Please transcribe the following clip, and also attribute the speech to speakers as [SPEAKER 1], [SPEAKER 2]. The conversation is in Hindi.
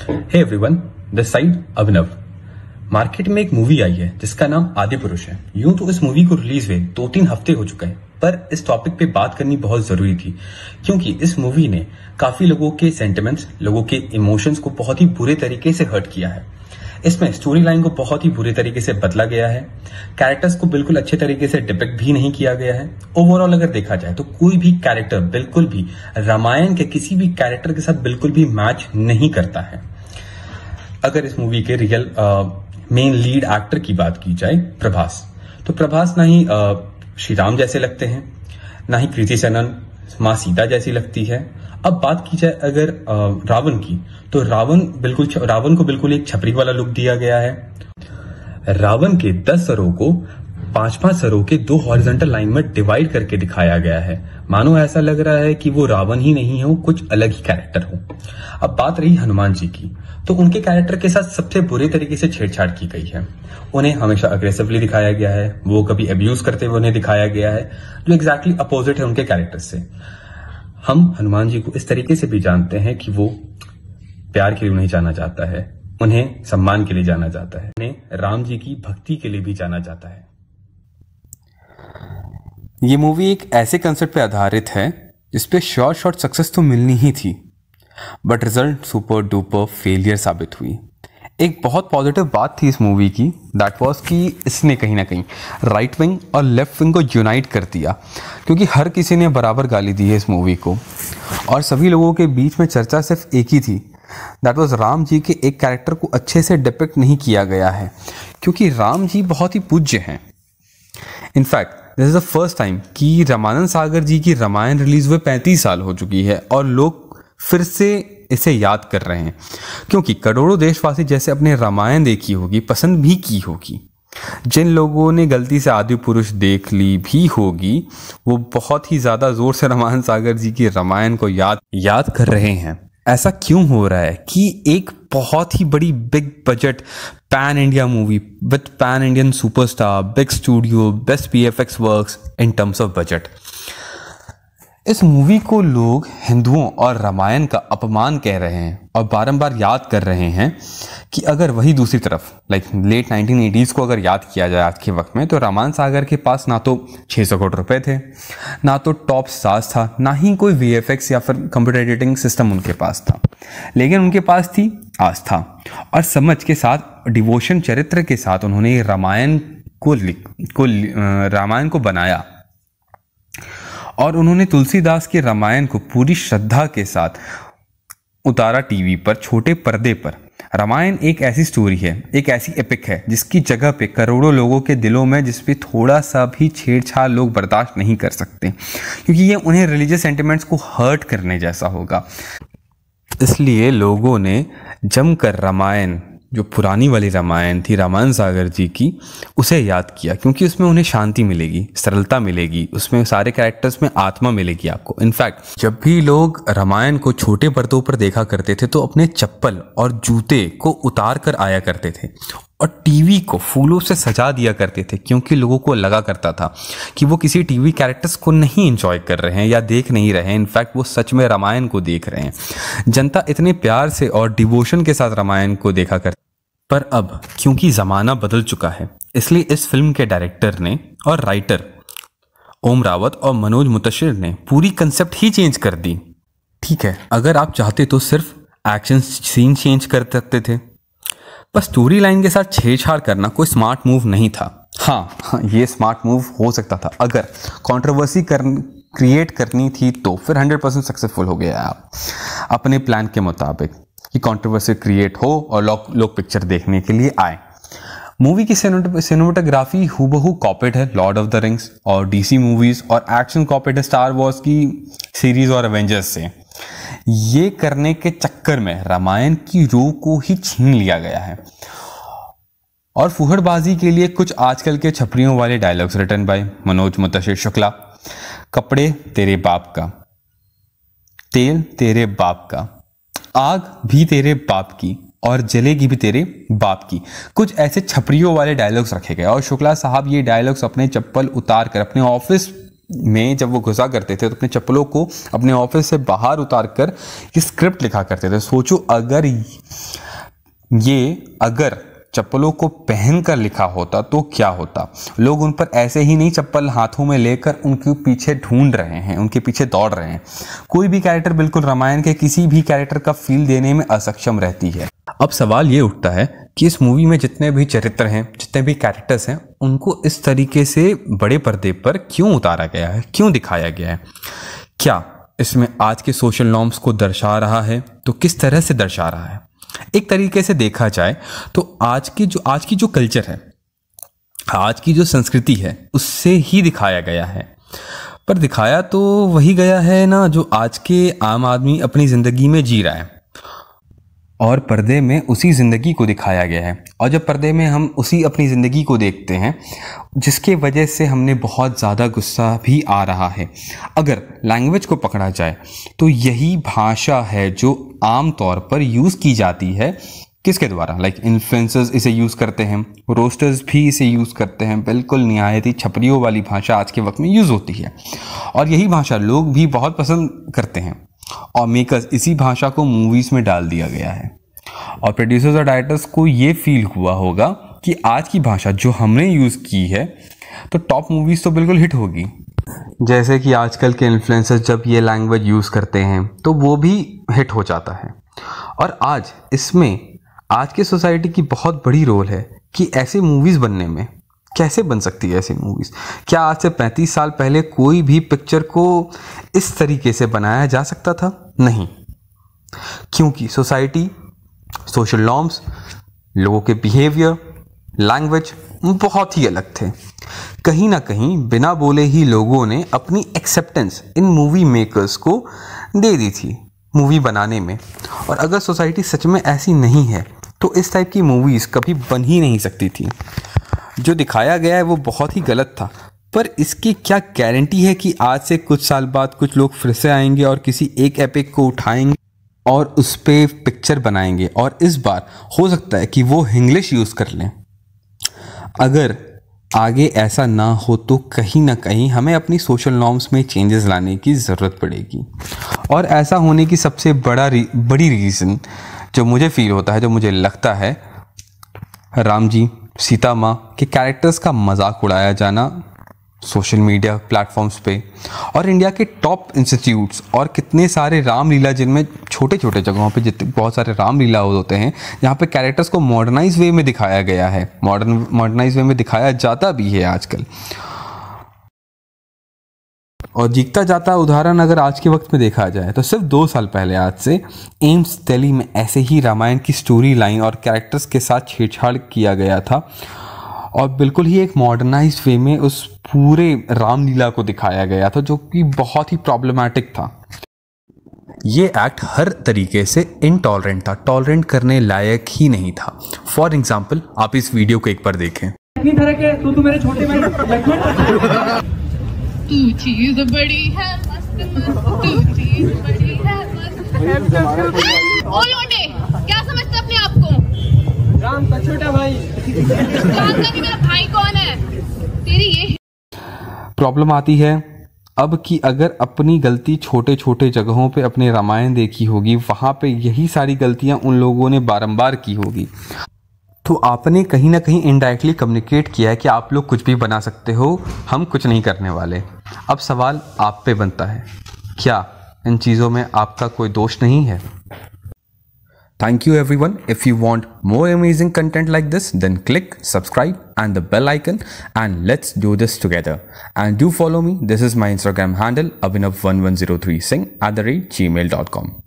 [SPEAKER 1] hey everyone the side Abhinav market में एक मूवी आई है जिसका नाम आदि पुरुष है यूं तो इस मूवी को रिलीज हुए दो तीन हफ्ते हो चुके हैं पर इस टॉपिक पे बात करनी बहुत जरूरी थी क्योंकि इस मूवी ने काफी लोगों के सेंटिमेंट्स लोगों के इमोशंस को बहुत ही बुरे तरीके से हर्ट किया है इसमें स्टोरी लाइन को बहुत ही बुरे तरीके से बदला गया है कैरेक्टर्स को बिल्कुल अच्छे तरीके से डिपेक्ट भी नहीं किया गया है ओवरऑल अगर देखा जाए तो कोई भी कैरेक्टर बिल्कुल भी रामायण के किसी भी कैरेक्टर के साथ बिल्कुल भी मैच नहीं करता है अगर इस मूवी के रियल मेन लीड एक्टर की बात की जाए प्रभास तो प्रभास ना ही श्री राम जैसे लगते हैं ना ही कृति सनन माँ सीता जैसी लगती है अब बात की जाए अगर रावण की तो रावण बिल्कुल रावण को बिल्कुल एक छपरी वाला लुक दिया गया है रावण के दस सरों को पांच पांच सरों के दो हॉरिजेंटल लाइन में डिवाइड करके दिखाया गया है मानो ऐसा लग रहा है कि वो रावण ही नहीं हो कुछ अलग ही कैरेक्टर हो अब बात रही हनुमान जी की तो उनके कैरेक्टर के साथ सबसे बुरे तरीके से छेड़छाड़ की गई है उन्हें हमेशा अग्रेसिवली दिखाया गया है वो कभी अब्यूज करते हुए उन्हें दिखाया गया है जो एग्जैक्टली अपोजिट है उनके कैरेक्टर से हम हनुमान जी को इस तरीके से भी जानते हैं कि वो प्यार के लिए उन्हें जाना जाता है उन्हें सम्मान के लिए जाना जाता है उन्हें राम जी की भक्ति के लिए भी जाना जाता है ये मूवी एक ऐसे कंसेप्ट पे आधारित है जिसपे शॉर्ट शॉर्ट सक्सेस तो मिलनी ही थी but result super duper failure साबित हुई एक बहुत पॉजिटिव बात थी इस मूवी की दैट वॉज कि इसने कहीं ना कहीं राइट विंग और लेफ्ट विंग को यूनाइट कर दिया क्योंकि हर किसी ने बराबर गाली दी है इस मूवी को और सभी लोगों के बीच में चर्चा सिर्फ एक ही थी दैट वॉज राम जी के एक कैरेक्टर को अच्छे से डिपेक्ट नहीं किया गया है क्योंकि राम जी बहुत ही पूज्य हैं in fact this is the first time कि रामानंद सागर जी की रामायण रिलीज़ हुए पैंतीस साल हो चुकी है और लोग फिर से इसे याद कर रहे हैं क्योंकि करोड़ों देशवासी जैसे अपने रामायण देखी होगी पसंद भी की होगी जिन लोगों ने गलती से आदि पुरुष देख ली भी होगी वो बहुत ही ज़्यादा ज़ोर से रामायण सागर जी की रामायण को याद याद कर रहे हैं ऐसा क्यों हो रहा है कि एक बहुत ही बड़ी big budget pan India movie with pan Indian superstar big studio best V F X work in terms of budget इस मूवी को लोग हिंदुओं और रामायण का अपमान कह रहे हैं और बारंबार याद कर रहे हैं कि अगर वही दूसरी तरफ लाइक लेट नाइनटीन को अगर याद किया जाए आज के वक्त में तो रामायण सागर के पास ना तो 600 करोड़ रुपए थे ना तो टॉप साज था ना ही कोई वी या फिर कंप्यूटर एडिटिंग सिस्टम उनके पास था लेकिन उनके पास थी आस्था और समझ के साथ डिवोशन चरित्र के साथ उन्होंने रामायण को लिख को रामायण को बनाया और उन्होंने तुलसीदास के रामायण को पूरी श्रद्धा के साथ उतारा टीवी पर छोटे पर्दे पर रामायण एक ऐसी स्टोरी है एक ऐसी एपिक है जिसकी जगह पे करोड़ों लोगों के दिलों में जिस पे थोड़ा सा भी छेड़छाड़ लोग बर्दाश्त नहीं कर सकते क्योंकि ये उन्हें रिलीजियस सेंटिमेंट्स को हर्ट करने जैसा होगा इसलिए लोगों ने जमकर रामायण जो पुरानी वाली रामायण थी रामायण सागर जी की उसे याद किया क्योंकि उसमें उन्हें शांति मिलेगी सरलता मिलेगी उसमें सारे कैरेक्टर्स में आत्मा मिलेगी आपको इनफैक्ट जब भी लोग रामायण को छोटे पर्दों पर देखा करते थे तो अपने चप्पल और जूते को उतार कर आया करते थे और टीवी को फूलों से सजा दिया करते थे क्योंकि लोगों को लगा करता था कि वो किसी टीवी कैरेक्टर्स को नहीं एंजॉय कर रहे हैं या देख नहीं रहे हैं इनफैक्ट वो सच में रामायण को देख रहे हैं जनता इतने प्यार से और डिवोशन के साथ रामायण को देखा करती पर अब क्योंकि ज़माना बदल चुका है इसलिए इस फिल्म के डायरेक्टर ने और राइटर ओम रावत और मनोज मुतशिर ने पूरी कंसेप्ट ही चेंज कर दी ठीक है अगर आप चाहते तो सिर्फ एक्शन सीन चेंज कर सकते थे पर स्टोरी लाइन के साथ छेड़छाड़ करना कोई स्मार्ट मूव नहीं था हाँ, हाँ ये स्मार्ट मूव हो सकता था अगर कंट्रोवर्सी कर क्रिएट करनी थी तो फिर 100 परसेंट सक्सेसफुल हो गया आप अपने प्लान के मुताबिक कि कंट्रोवर्सी क्रिएट हो और लोग लो पिक्चर देखने के लिए आए मूवी की सिनेमाटोग्राफी हूबहू कॉपेड है लॉर्ड ऑफ द रिंग्स और डीसी मूवीज़ और एक्शन कॉपेड है स्टार वॉर्स की सीरीज़ और एवेंजर्स से ये करने के चक्कर में रामायण की रूह को ही छीन लिया गया है और फुहड़बाजी के लिए कुछ आजकल के छपरियों वाले dialogues written by Manoj Muntashir Shukla कपड़े तेरे बाप का तेल तेरे बाप का आग भी तेरे बाप की और जलेगी भी तेरे बाप की कुछ ऐसे छपरियों वाले डायलॉग्स रखे गए और शुक्ला साहब ये डायलॉग्स अपने चप्पल उतार कर अपने ऑफिस में जब वो घुसा करते थे तो अपने चप्पलों को अपने ऑफिस से बाहर उतार कर ये स्क्रिप्ट लिखा करते थे सोचो अगर ये अगर चप्पलों को पहन कर लिखा होता तो क्या होता लोग उन पर ऐसे ही नहीं चप्पल हाथों में लेकर उनके पीछे ढूंढ रहे हैं उनके पीछे दौड़ रहे हैं कोई भी कैरेक्टर बिल्कुल रामायण के किसी भी कैरेक्टर का फील देने में असक्षम रहती है अब सवाल ये उठता है कि इस मूवी में जितने भी चरित्र हैं जितने भी कैरेक्टर्स हैं उनको इस तरीके से बड़े पर्दे पर क्यों उतारा गया है क्यों दिखाया गया है क्या इसमें आज के सोशल नॉर्म्स को दर्शा रहा है तो किस तरह से दर्शा रहा है एक तरीके से देखा जाए तो आज के जो आज की जो कल्चर है आज की जो संस्कृति है उससे ही दिखाया गया है पर दिखाया तो वही गया है ना जो आज के आम आदमी अपनी ज़िंदगी में जी रहा है और पर्दे में उसी ज़िंदगी को दिखाया गया है और जब पर्दे में हम उसी अपनी ज़िंदगी को देखते हैं जिसके वजह से हमने बहुत ज़्यादा गुस्सा भी आ रहा है अगर लैंग्वेज को पकड़ा जाए तो यही भाषा है जो आम तौर पर यूज़ की जाती है किसके द्वारा लाइक like, इन्फ्लुएंसर्स इसे यूज़ करते हैं रोस्टर्स भी इसे यूज़ करते हैं बिल्कुल नहायती छपरियों वाली भाषा आज के वक्त में यूज़ होती है और यही भाषा लोग भी बहुत पसंद करते हैं और मेकर्स इसी भाषा को मूवीज़ में डाल दिया गया है और प्रोड्यूसर्स और डायरेक्टर्स को ये फील हुआ होगा कि आज की भाषा जो हमने यूज़ की है तो टॉप मूवीज़ तो बिल्कुल हिट होगी जैसे कि आजकल के इन्फ्लुएंसर्स जब ये लैंग्वेज यूज़ करते हैं तो वो भी हिट हो जाता है और आज इसमें आज के सोसाइटी की बहुत बड़ी रोल है कि ऐसे मूवीज़ बनने में कैसे बन सकती है ऐसी मूवीज़ क्या आज से 35 साल पहले कोई भी पिक्चर को इस तरीके से बनाया जा सकता था नहीं क्योंकि सोसाइटी सोशल नॉर्म्स लोगों के बिहेवियर लैंग्वेज बहुत ही अलग थे कहीं ना कहीं बिना बोले ही लोगों ने अपनी एक्सेप्टेंस इन मूवी मेकर्स को दे दी थी मूवी बनाने में और अगर सोसाइटी सच में ऐसी नहीं है तो इस टाइप की मूवीज़ कभी बन ही नहीं सकती थी जो दिखाया गया है वो बहुत ही गलत था पर इसकी क्या गारंटी है कि आज से कुछ साल बाद कुछ लोग फिर से आएंगे और किसी एक एपिक को उठाएंगे और उस पर पिक्चर बनाएंगे और इस बार हो सकता है कि वो इंग्लिश यूज़ कर लें अगर आगे ऐसा ना हो तो कहीं ना कहीं हमें अपनी सोशल नॉर्म्स में चेंजेस लाने की ज़रूरत पड़ेगी और ऐसा होने की सबसे बड़ा री, बड़ी रीज़न जो मुझे फील होता है जो मुझे लगता है राम जी सीता माँ के कैरेक्टर्स का मजाक उड़ाया जाना सोशल मीडिया प्लेटफॉर्म्स पे और इंडिया के टॉप इंस्टीट्यूट्स और कितने सारे रामलीला जिनमें छोटे छोटे जगहों पे जितने बहुत सारे रामलीला होते हैं जहाँ पे कैरेक्टर्स को मॉडर्नाइज वे में दिखाया गया है मॉडर्न मॉडर्नाइज वे में दिखाया जाता भी है आजकल और जीतता जाता उदाहरण अगर आज के वक्त में देखा जाए तो सिर्फ दो साल पहले आज से एम्स दिल्ली में ऐसे ही रामायण की स्टोरी लाइन और कैरेक्टर्स के साथ छेड़छाड़ किया गया था और बिल्कुल ही एक मॉडर्नाइज वे में उस पूरे रामलीला को दिखाया गया था जो कि बहुत ही प्रॉब्लमेटिक था ये एक्ट हर तरीके से इनटॉलरेंट था टॉलरेंट करने लायक ही नहीं था फॉर एग्जाम्पल आप इस वीडियो को एक बार देखें तरह के तू तो मेरे छोटे तू चीज तो बड़ी है मस्त मस्त तू चीज तो बड़ी है मस्त ओ लोटे तो हाँ, क्या समझते अपने आप को राम का छोटा भाई मेरा भाई कौन है तेरी ये प्रॉब्लम आती है अब कि अगर अपनी गलती छोटे छोटे जगहों पे अपने रामायण देखी होगी वहाँ पे यही सारी गलतियाँ उन लोगों ने बारंबार की होगी तो आपने कहीं ना कहीं इनडायरेक्टली कम्युनिकेट किया है कि आप लोग कुछ भी बना सकते हो हम कुछ नहीं करने वाले अब सवाल आप पे बनता है क्या इन चीज़ों में आपका कोई दोष नहीं है thank you everyone if you want more amazing content like this then click subscribe and the bell icon and let's do this together and do follow me this is my Instagram handle Abhinav one one zero three Singh at the rate gmail dot com